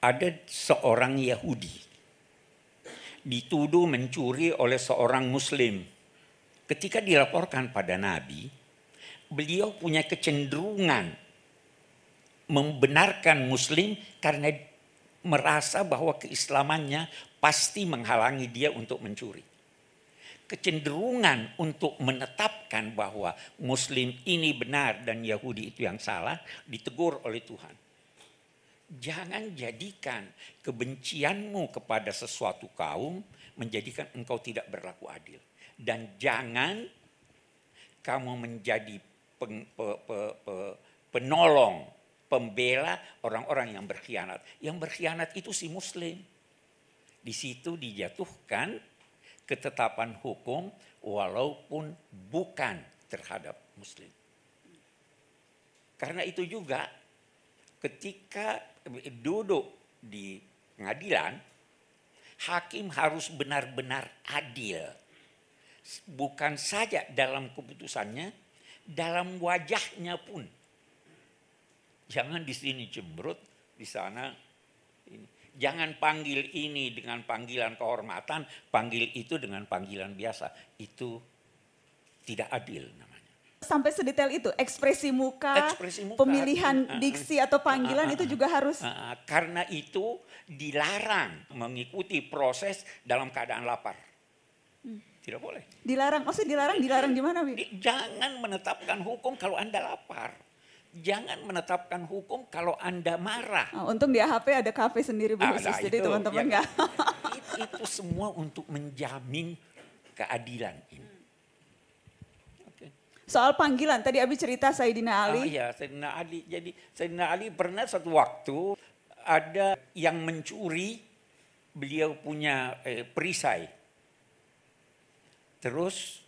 ada seorang Yahudi dituduh mencuri oleh seorang Muslim. Ketika dilaporkan pada Nabi, beliau punya kecenderungan membenarkan Muslim karena merasa bahwa keislamannya pasti menghalangi dia untuk mencuri. Kecenderungan untuk menetapkan bahwa Muslim ini benar dan Yahudi itu yang salah ditegur oleh Tuhan Jangan jadikan kebencianmu kepada sesuatu kaum menjadikan engkau tidak berlaku adil. Dan jangan kamu menjadi peng, pe, pe, pe, penolong, pembela orang-orang yang berkhianat. Yang berkhianat itu si muslim. Di situ dijatuhkan ketetapan hukum walaupun bukan terhadap muslim. Karena itu juga ketika eh, duduk di pengadilan, hakim harus benar-benar adil. Bukan saja dalam keputusannya, dalam wajahnya pun. Jangan di sini cemberut, di sana ini. Jangan panggil ini dengan panggilan kehormatan, panggil itu dengan panggilan biasa. Itu tidak adil namanya sampai sedetail itu ekspresi muka, ekspresi muka pemilihan uh, diksi atau panggilan uh, uh, itu juga harus uh, uh, karena itu dilarang mengikuti proses dalam keadaan lapar hmm. tidak boleh dilarang maksudnya dilarang dilarang gimana Wi? jangan menetapkan hukum kalau anda lapar jangan menetapkan hukum kalau anda marah oh, untung di HP ada kafe sendiri bu nah, jadi teman-teman ya, nggak itu, itu semua untuk menjamin keadilan ini soal panggilan. Tadi Abi cerita Saidina ah, Ali. Oh iya, Saidina Ali. Jadi Saidina Ali pernah satu waktu ada yang mencuri beliau punya eh, perisai. Terus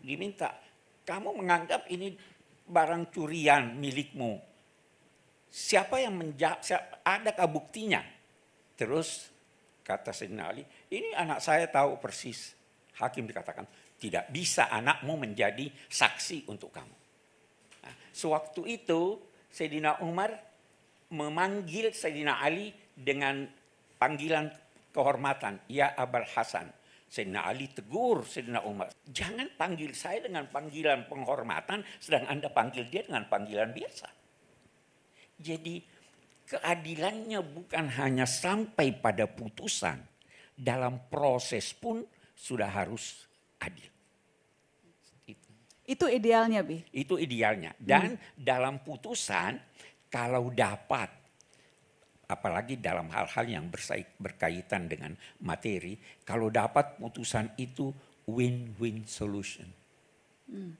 diminta, kamu menganggap ini barang curian milikmu. Siapa yang menjawab, siapa, adakah buktinya? Terus kata Saidina Ali, ini anak saya tahu persis hakim dikatakan tidak bisa anakmu menjadi saksi untuk kamu. Nah, sewaktu itu Sayyidina Umar memanggil Sayyidina Ali dengan panggilan kehormatan, ya Abul Hasan. Sayyidina Ali tegur Sayyidina Umar, jangan panggil saya dengan panggilan penghormatan, sedang Anda panggil dia dengan panggilan biasa. Jadi keadilannya bukan hanya sampai pada putusan, dalam proses pun sudah harus adil. Itu idealnya, Bi. Itu idealnya. Dan hmm. dalam putusan kalau dapat apalagi dalam hal-hal yang berkaitan dengan materi, kalau dapat putusan itu win-win solution. Hmm.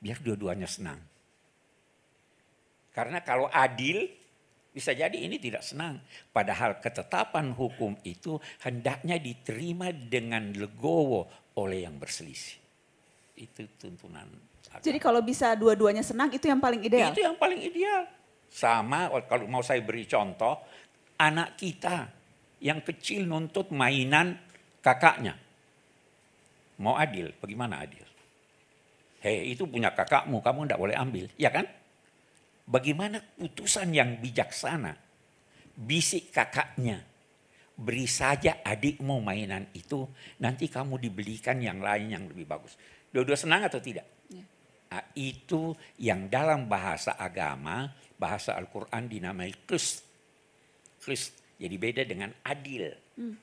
Biar dua-duanya senang. Karena kalau adil bisa jadi ini tidak senang. Padahal ketetapan hukum itu hendaknya diterima dengan legowo oleh yang berselisih. Itu tuntunan. Agama. Jadi kalau bisa dua-duanya senang itu yang paling ideal? Itu yang paling ideal. Sama oh, kalau mau saya beri contoh, anak kita yang kecil nuntut mainan kakaknya. Mau adil, bagaimana adil? Hei itu punya kakakmu, kamu tidak boleh ambil, ya kan? Bagaimana putusan yang bijaksana bisik kakaknya, beri saja adikmu mainan itu, nanti kamu dibelikan yang lain yang lebih bagus. Dua-dua senang atau tidak? Ya. Nah, itu yang dalam bahasa agama, bahasa Al-Quran dinamai kus. Kus, jadi beda dengan adil. Hmm.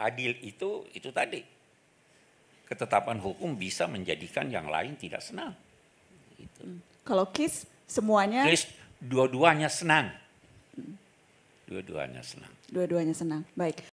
Adil itu, itu tadi. Ketetapan hukum bisa menjadikan yang lain tidak senang. Gitu. Hmm. Kalau kis, semuanya Chris dua-duanya senang. Dua-duanya senang. Dua-duanya senang. Baik.